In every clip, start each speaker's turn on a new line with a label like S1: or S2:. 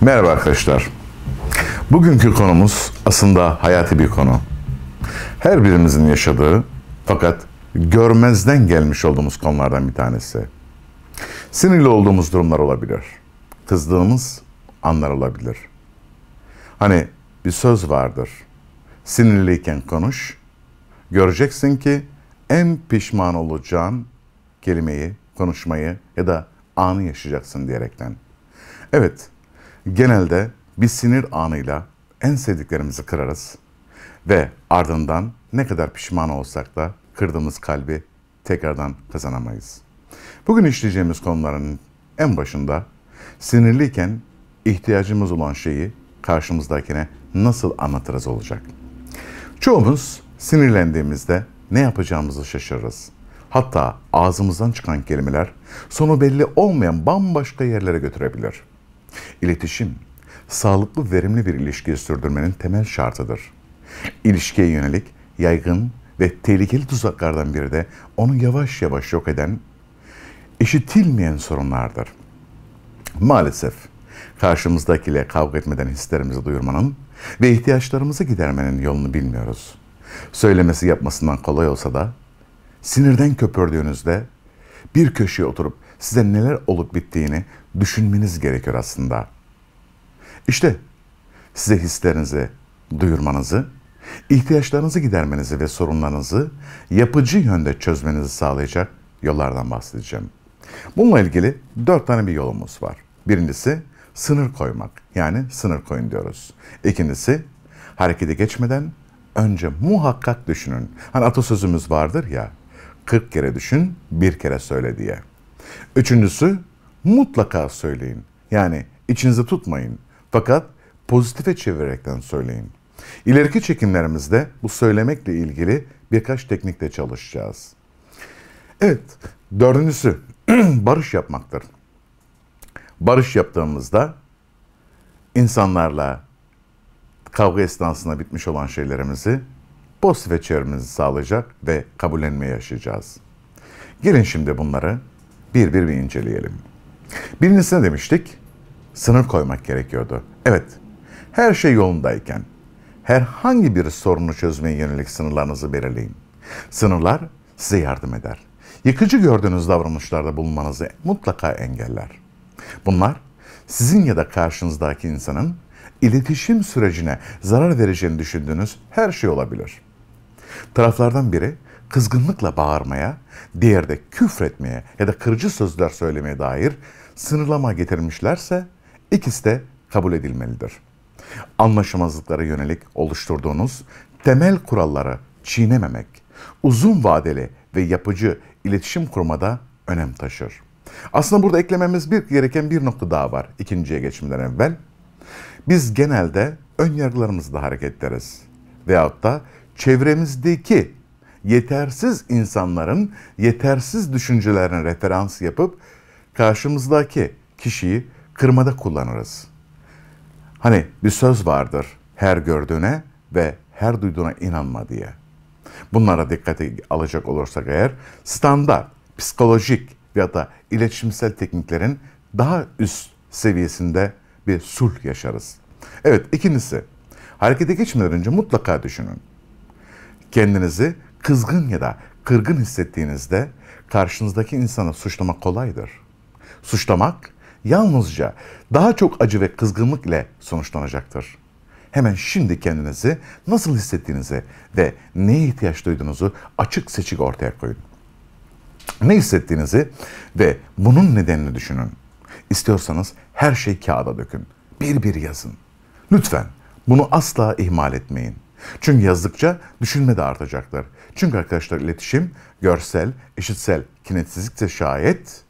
S1: Merhaba arkadaşlar. Bugünkü konumuz aslında hayati bir konu. Her birimizin yaşadığı fakat görmezden gelmiş olduğumuz konulardan bir tanesi. Sinirli olduğumuz durumlar olabilir. Kızdığımız anlar olabilir. Hani bir söz vardır. Sinirliyken konuş. Göreceksin ki en pişman olacağın kelimeyi, konuşmayı ya da anı yaşayacaksın diyerekten. Evet, genelde bir sinir anıyla en sevdiklerimizi kırarız ve ardından ne kadar pişman olsak da kırdığımız kalbi tekrardan kazanamayız. Bugün işleyeceğimiz konuların en başında sinirliyken ihtiyacımız olan şeyi karşımızdakine nasıl anlatırız olacak. Çoğumuz sinirlendiğimizde ne yapacağımızı şaşırırız. Hatta ağzımızdan çıkan kelimeler sonu belli olmayan bambaşka yerlere götürebilir. İletişim, sağlıklı verimli bir ilişkiyi sürdürmenin temel şartıdır. İlişkiye yönelik yaygın ve tehlikeli tuzaklardan biri de onu yavaş yavaş yok eden, işitilmeyen sorunlardır. Maalesef karşımızdakiyle kavga etmeden hislerimizi duyurmanın ve ihtiyaçlarımızı gidermenin yolunu bilmiyoruz. Söylemesi yapmasından kolay olsa da sinirden köpürdüğünüzde bir köşeye oturup size neler olup bittiğini düşünmeniz gerekiyor aslında. İşte size hislerinizi duyurmanızı, ihtiyaçlarınızı gidermenizi ve sorunlarınızı yapıcı yönde çözmenizi sağlayacak yollardan bahsedeceğim. Bununla ilgili dört tane bir yolumuz var. Birincisi sınır koymak yani sınır koyun diyoruz. İkincisi harekete geçmeden önce muhakkak düşünün. Hani atasözümüz vardır ya 40 kere düşün bir kere söyle diye. Üçüncüsü mutlaka söyleyin. Yani içinizi tutmayın. Fakat pozitife çevirerekten söyleyin. İleriki çekimlerimizde bu söylemekle ilgili birkaç teknikle çalışacağız. Evet, dördüncüsü barış yapmaktır. Barış yaptığımızda insanlarla kavga esnasında bitmiş olan şeylerimizi pozitif çevirmemizi sağlayacak ve kabullenmeye yaşayacağız. Gelin şimdi bunları bir bir bir inceleyelim. Birincisine demiştik, sınır koymak gerekiyordu. Evet, her şey yolundayken herhangi bir sorunu çözmeye yönelik sınırlarınızı belirleyin. Sınırlar size yardım eder. Yıkıcı gördüğünüz davranışlarda bulunmanızı mutlaka engeller. Bunlar sizin ya da karşınızdaki insanın iletişim sürecine zarar vereceğini düşündüğünüz her şey olabilir. Taraflardan biri kızgınlıkla bağırmaya, diğerde de küfretmeye ya da kırıcı sözler söylemeye dair sınırlama getirmişlerse ikisi de kabul edilmelidir. Anlaşamazlıklara yönelik oluşturduğunuz temel kuralları çiğnememek, uzun vadeli ve yapıcı iletişim kurmada önem taşır. Aslında burada eklememiz bir gereken bir nokta daha var ikinciye geçmeden evvel. Biz genelde ön yargılarımızla hareket ederiz veyahut da çevremizdeki yetersiz insanların yetersiz düşüncelerine referans yapıp karşımızdaki kişiyi kırmada kullanırız. Hani bir söz vardır her gördüğüne ve her duyduğuna inanma diye. Bunlara dikkate alacak olursak eğer standart, psikolojik ya da iletişimsel tekniklerin daha üst seviyesinde bir sulh yaşarız. Evet ikincisi harekete geçmeden önce mutlaka düşünün. Kendinizi kızgın ya da kırgın hissettiğinizde karşınızdaki insanı suçlamak kolaydır. Suçlamak yalnızca daha çok acı ve kızgınlık ile sonuçlanacaktır. Hemen şimdi kendinizi nasıl hissettiğinizi ve neye ihtiyaç duyduğunuzu açık seçik ortaya koyun. Ne hissettiğinizi ve bunun nedenini düşünün. İstiyorsanız her şeyi kağıda dökün. Bir bir yazın. Lütfen bunu asla ihmal etmeyin. Çünkü yazdıkça düşünme de artacaklar. Çünkü arkadaşlar iletişim görsel, eşitsel, kinetsizlikse şayet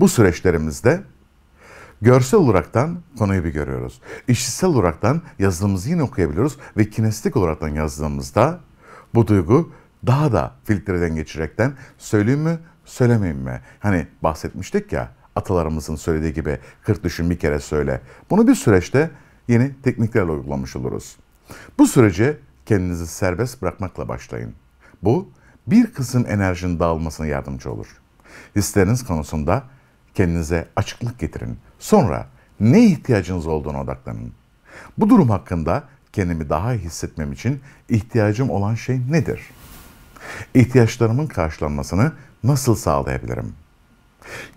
S1: bu süreçlerimizde görsel olaraktan konuyu bir görüyoruz. İşitsel olaraktan yazılımımızı yine okuyabiliyoruz ve kinestik olaraktan yazdığımızda bu duygu daha da filtreden geçirekten söyleyeyim mi, söylemeyeyim mi? Hani bahsetmiştik ya atalarımızın söylediği gibi 40 düşün bir kere söyle. Bunu bir süreçte yeni tekniklerle uygulamış oluruz. Bu sürece kendinizi serbest bırakmakla başlayın. Bu bir kısım enerjinin dağılmasına yardımcı olur. Hisleriniz konusunda kendinize açıklık getirin. Sonra ne ihtiyacınız olduğuna odaklanın. Bu durum hakkında kendimi daha iyi hissetmem için ihtiyacım olan şey nedir? İhtiyaçlarımın karşılanmasını nasıl sağlayabilirim?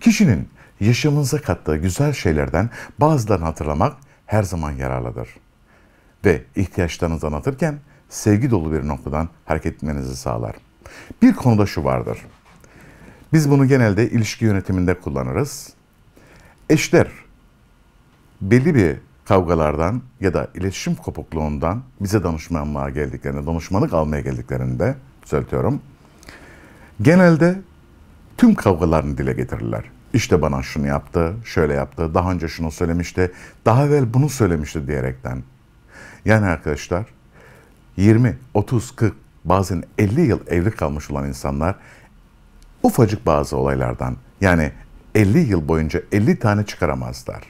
S1: Kişinin yaşamınıza kattığı güzel şeylerden bazılarını hatırlamak her zaman yararlıdır ve ihtiyaçlarınızı anlatırken sevgi dolu bir noktadan hareket etmenizi sağlar. Bir konuda şu vardır. Biz bunu genelde ilişki yönetiminde kullanırız. Eşler belli bir kavgalardan ya da iletişim kopukluğundan bize danışmanlığa geldiklerinde, danışmanlık almaya geldiklerinde söylüyorum. Genelde tüm kavgalarını dile getirirler. İşte bana şunu yaptı, şöyle yaptı, daha önce şunu söylemişti, daha evvel bunu söylemişti diyerekten. Yani arkadaşlar 20, 30, 40 bazen 50 yıl evli kalmış olan insanlar ufacık bazı olaylardan yani 50 yıl boyunca 50 tane çıkaramazlar.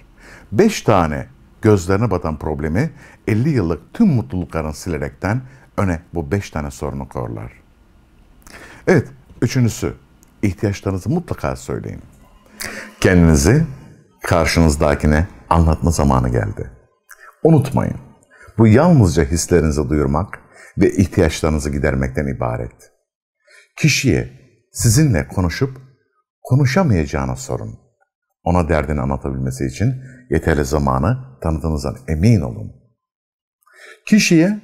S1: 5 tane gözlerine batan problemi 50 yıllık tüm mutluluklarını silerekten öne bu 5 tane sorunu korlar. Evet, üçüncüsü ihtiyaçlarınızı mutlaka söyleyin. Kendinizi karşınızdakine anlatma zamanı geldi. Unutmayın. Bu yalnızca hislerinizi duyurmak ve ihtiyaçlarınızı gidermekten ibaret. Kişiye sizinle konuşup konuşamayacağına sorun. Ona derdini anlatabilmesi için yeterli zamanı tanıdığınızdan emin olun. Kişiye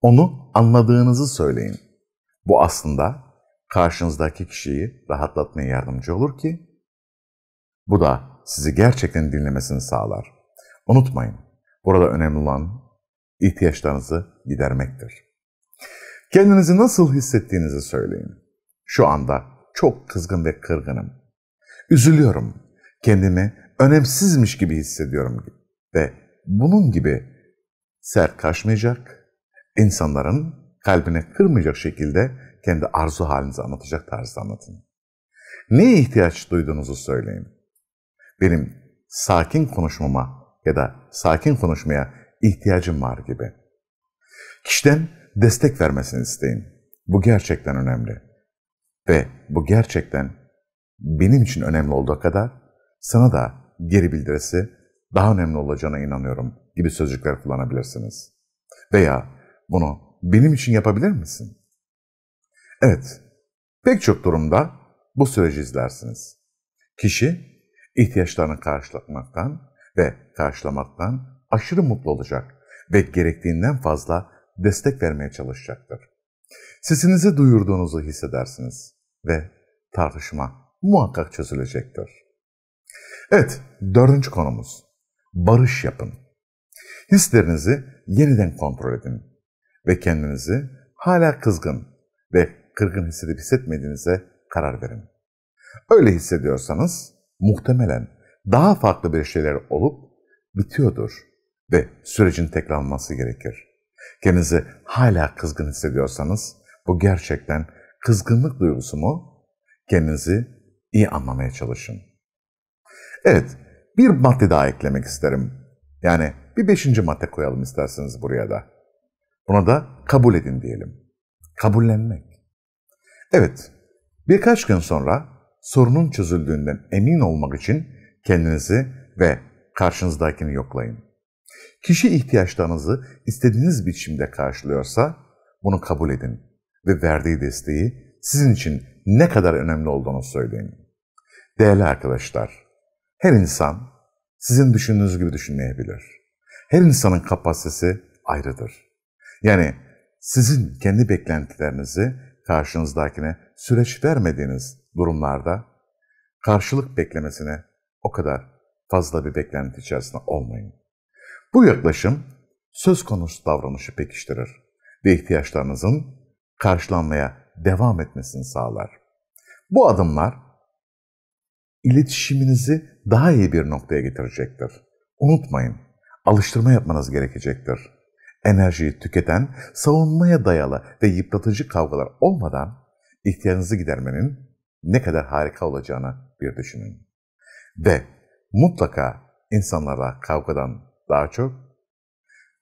S1: onu anladığınızı söyleyin. Bu aslında karşınızdaki kişiyi rahatlatmaya yardımcı olur ki bu da sizi gerçekten dinlemesini sağlar. Unutmayın, burada önemli olan ihtiyaçlarınızı gidermektir. Kendinizi nasıl hissettiğinizi söyleyin. Şu anda çok kızgın ve kırgınım. Üzülüyorum. Kendimi önemsizmiş gibi hissediyorum ve bunun gibi sert kaçmayacak, insanların kalbine kırmayacak şekilde kendi arzu halinizi anlatacak tarzda anlatın. Neye ihtiyaç duyduğunuzu söyleyin. Benim sakin konuşmama ya da sakin konuşmaya ihtiyacım var gibi. Kişiden destek vermesini isteyin. Bu gerçekten önemli. Ve bu gerçekten benim için önemli olduğu kadar sana da geri bildirisi daha önemli olacağına inanıyorum gibi sözcükler kullanabilirsiniz. Veya bunu benim için yapabilir misin? Evet, pek çok durumda bu süreci izlersiniz. Kişi ihtiyaçlarını karşılatmaktan ve karşılamaktan aşırı mutlu olacak ve gerektiğinden fazla destek vermeye çalışacaktır. Sesinizi duyurduğunuzu hissedersiniz ve tartışma muhakkak çözülecektir. Evet, dördüncü konumuz. Barış yapın. Hislerinizi yeniden kontrol edin ve kendinizi hala kızgın ve kırgın hissedip hissetmediğinize karar verin. Öyle hissediyorsanız muhtemelen daha farklı bir şeyler olup bitiyordur ve sürecin tekrarlanması gerekir. Kendinizi hala kızgın hissediyorsanız bu gerçekten kızgınlık duygusu mu? Kendinizi iyi anlamaya çalışın. Evet, bir madde daha eklemek isterim. Yani bir beşinci madde koyalım isterseniz buraya da. Buna da kabul edin diyelim. Kabullenmek. Evet, birkaç gün sonra sorunun çözüldüğünden emin olmak için kendinizi ve karşınızdakini yoklayın. Kişi ihtiyaçlarınızı istediğiniz biçimde karşılıyorsa bunu kabul edin ve verdiği desteği sizin için ne kadar önemli olduğunu söyleyin. Değerli arkadaşlar, her insan sizin düşündüğünüz gibi düşünmeyebilir. Her insanın kapasitesi ayrıdır. Yani sizin kendi beklentilerinizi karşınızdakine süreç vermediğiniz durumlarda karşılık beklemesine o kadar fazla bir beklenti içerisinde olmayın. Bu yaklaşım söz konusu davranışı pekiştirir ve ihtiyaçlarınızın karşılanmaya devam etmesini sağlar. Bu adımlar iletişiminizi daha iyi bir noktaya getirecektir. Unutmayın, alıştırma yapmanız gerekecektir. Enerjiyi tüketen, savunmaya dayalı ve yıpratıcı kavgalar olmadan ihtiyacınızı gidermenin ne kadar harika olacağını bir düşünün. Ve mutlaka insanlara kavgadan daha çok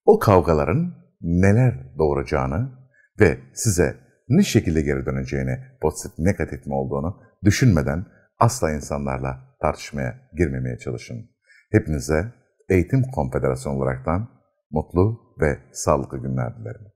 S1: o kavgaların neler doğuracağını ve size ne şekilde geri döneceğini, pozitif negatif mi olduğunu düşünmeden asla insanlarla tartışmaya girmemeye çalışın. Hepinize Eğitim Konfederasyonu olaraktan mutlu ve sağlıklı günler dilerim.